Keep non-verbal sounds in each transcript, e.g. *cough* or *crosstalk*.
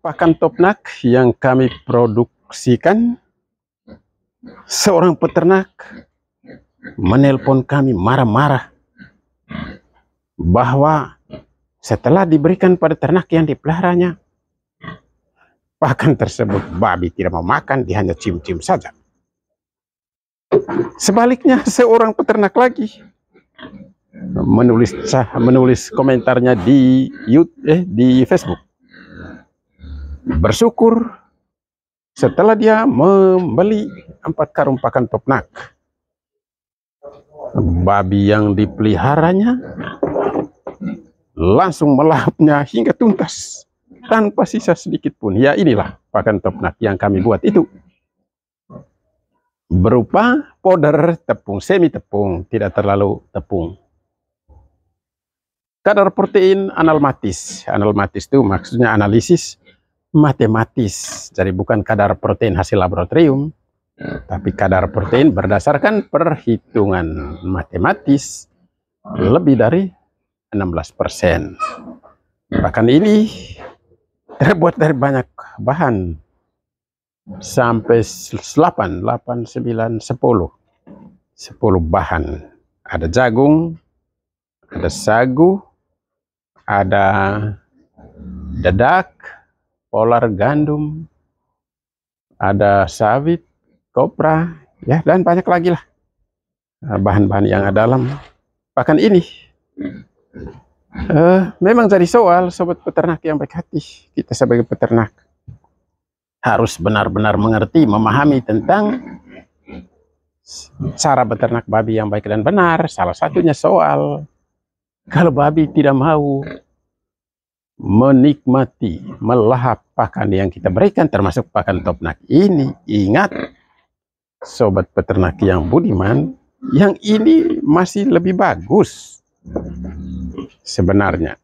pakan topnak yang kami produksikan, seorang peternak menelpon kami marah-marah bahwa setelah diberikan pada ternak yang dipeliharanya, pakan tersebut babi tidak mau makan, dia hanya cium-cium saja. Sebaliknya seorang peternak lagi menulis menulis komentarnya di YouTube eh, di Facebook bersyukur setelah dia membeli empat karung pakan topnak. Babi yang dipeliharanya langsung melahapnya hingga tuntas tanpa sisa sedikit pun. Ya inilah pakan topnak yang kami buat itu. Berupa powder tepung, semi tepung, tidak terlalu tepung. Kadar protein analmatis. Analmatis itu maksudnya analisis matematis. Jadi bukan kadar protein hasil laboratorium, ya. tapi kadar protein berdasarkan perhitungan matematis lebih dari 16%. Ya. Bahkan ini terbuat dari banyak bahan sampai 8, 8, 9, 10. 10 bahan. Ada jagung, ada sagu, ada dedak, polar gandum, ada sawit, kopra, ya dan banyak lagi lah nah, bahan-bahan yang ada dalam. pakan ini uh, memang jadi soal sobat peternak yang baik hati kita sebagai peternak harus benar-benar mengerti, memahami tentang cara beternak babi yang baik dan benar. Salah satunya soal kalau babi tidak mau menikmati, melahap pakan yang kita berikan termasuk pakan topnak ini. Ingat sobat peternak yang budiman, yang ini masih lebih bagus sebenarnya.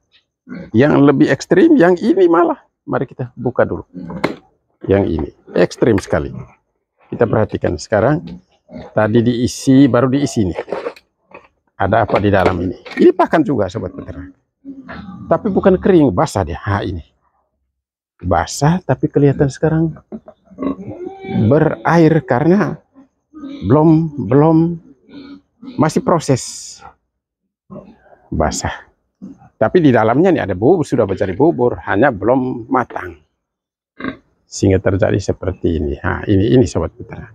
Yang lebih ekstrim yang ini malah. Mari kita buka dulu. Yang ini ekstrim sekali. Kita perhatikan sekarang. Tadi diisi, baru diisi ini. Ada apa di dalam ini? Ini pakan juga sobat peternak tapi bukan kering basah dia ha ini basah tapi kelihatan sekarang berair karena belum belum masih proses basah tapi di dalamnya nih ada bubur sudah mencari bubur hanya belum matang sehingga terjadi seperti ini ha ini ini sobat peternak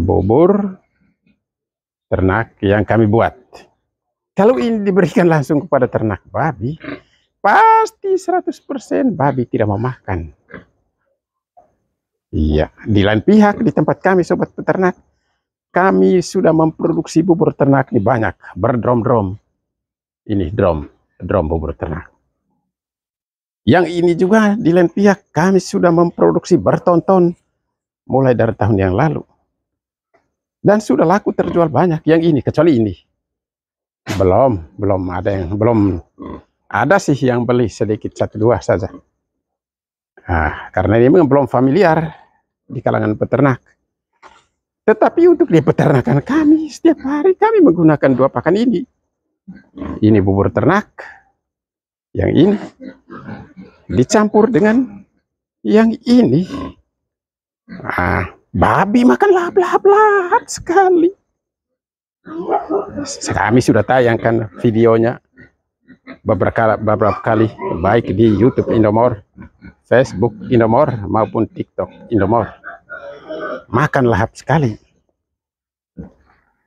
bubur ternak yang kami buat kalau ini diberikan langsung kepada ternak babi, pasti 100% babi tidak mau makan. Iya, di lain pihak di tempat kami sobat peternak, kami sudah memproduksi bubur ternak ini banyak, berdrom-drom. Ini drum drum bubur ternak. Yang ini juga di lain pihak kami sudah memproduksi bertonton mulai dari tahun yang lalu. Dan sudah laku terjual banyak yang ini kecuali ini belum belum ada yang belum hmm. ada sih yang beli sedikit satu dua saja nah, karena ini memang belum familiar di kalangan peternak tetapi untuk di peternakan kami setiap hari kami menggunakan dua pakan ini ini bubur ternak yang ini dicampur dengan yang ini ah babi makan lap lap sekali kami sudah tayangkan videonya beberapa, beberapa kali baik di YouTube Indomor, Facebook Indomor maupun TikTok Indomor. Makan lahap sekali.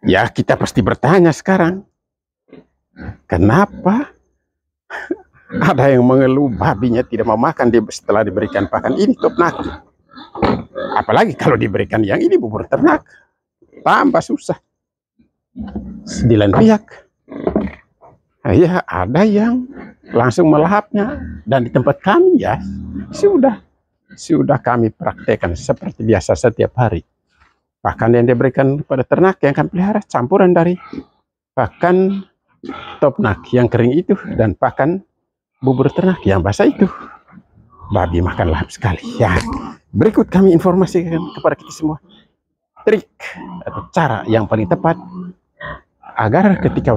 Ya kita pasti bertanya sekarang, kenapa *laughs* ada yang mengeluh babinya tidak mau makan setelah diberikan pakan ini top Apalagi kalau diberikan yang ini bubur ternak, tambah susah. Sembilan lain pihak ya ada yang langsung melahapnya dan di tempat kami ya sudah sudah kami praktekkan seperti biasa setiap hari bahkan yang diberikan kepada ternak yang akan pelihara campuran dari bahkan nak yang kering itu dan pakan bubur ternak yang basah itu babi makan lahap sekali ya berikut kami informasikan kepada kita semua trik atau cara yang paling tepat agar ya. ketika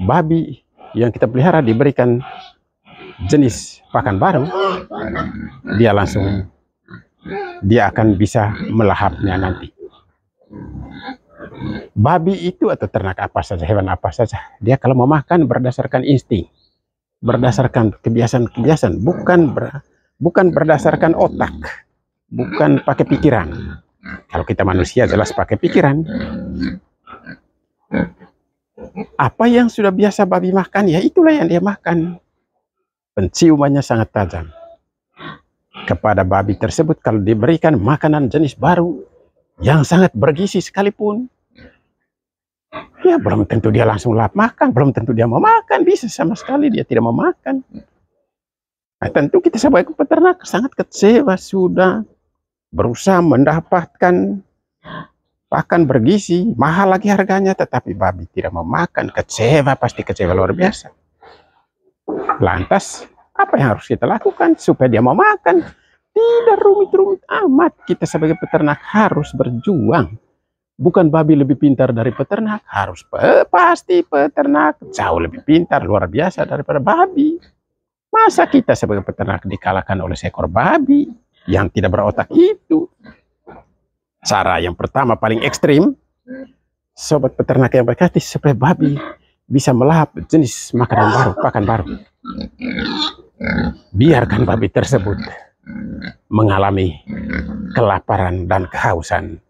babi yang kita pelihara diberikan jenis pakan baru, dia langsung dia akan bisa melahapnya nanti. Babi itu atau ternak apa saja, hewan apa saja, dia kalau mau makan berdasarkan insting, berdasarkan kebiasaan-kebiasaan, bukan ber, bukan berdasarkan otak, bukan pakai pikiran. Kalau kita manusia jelas pakai pikiran, apa yang sudah biasa babi makan, ya itulah yang dia makan. Penciumannya sangat tajam. Kepada babi tersebut kalau diberikan makanan jenis baru yang sangat bergisi sekalipun, Ya belum tentu dia langsung lap makan, belum tentu dia mau makan, bisa sama sekali dia tidak mau makan. Nah, tentu kita sebagai peternak sangat kecewa sudah berusaha mendapatkan bahkan bergizi, mahal lagi harganya, tetapi babi tidak memakan, kecewa, pasti kecewa luar biasa. Lantas, apa yang harus kita lakukan supaya dia mau makan? Tidak rumit-rumit amat, kita sebagai peternak harus berjuang. Bukan babi lebih pintar dari peternak, harus pe pasti peternak jauh lebih pintar, luar biasa daripada babi. Masa kita sebagai peternak dikalahkan oleh seekor babi yang tidak berotak itu? Cara yang pertama paling ya. ekstrim, sobat peternak yang berkati supaya babi bisa melahap jenis makanan baru, pakan baru. Biarkan babi tersebut mengalami kelaparan dan kehausan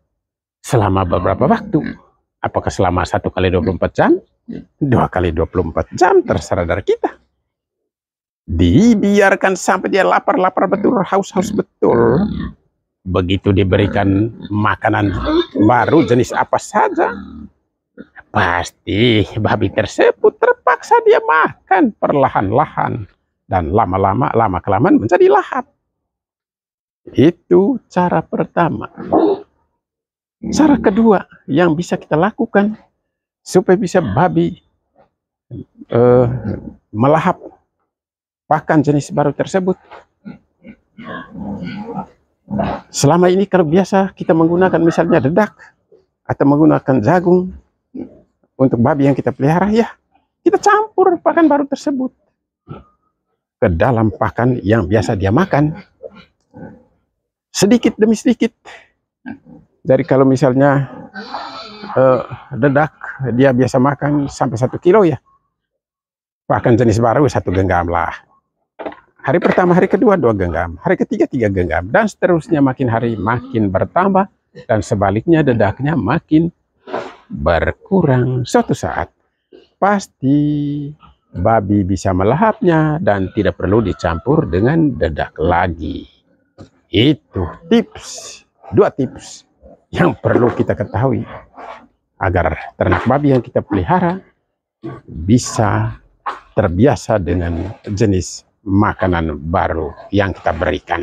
selama beberapa waktu. Apakah selama satu kali 24 jam, dua kali 24 jam, terserah dari kita. Dibiarkan sampai dia lapar-lapar betul, haus-haus betul begitu diberikan makanan baru jenis apa saja pasti babi tersebut terpaksa dia makan perlahan-lahan dan lama-lama lama kelamaan menjadi lahap itu cara pertama cara kedua yang bisa kita lakukan supaya bisa babi uh, melahap pakan jenis baru tersebut Selama ini kalau biasa kita menggunakan misalnya dedak atau menggunakan jagung untuk babi yang kita pelihara ya, kita campur pakan baru tersebut ke dalam pakan yang biasa dia makan. Sedikit demi sedikit. Dari kalau misalnya uh, dedak dia biasa makan sampai satu kilo ya, pakan jenis baru satu genggam lah Hari pertama, hari kedua dua genggam, hari ketiga tiga genggam, dan seterusnya makin hari makin bertambah dan sebaliknya dedaknya makin berkurang. Suatu saat pasti babi bisa melahapnya dan tidak perlu dicampur dengan dedak lagi. Itu tips, dua tips yang perlu kita ketahui agar ternak babi yang kita pelihara bisa terbiasa dengan jenis makanan baru yang kita berikan.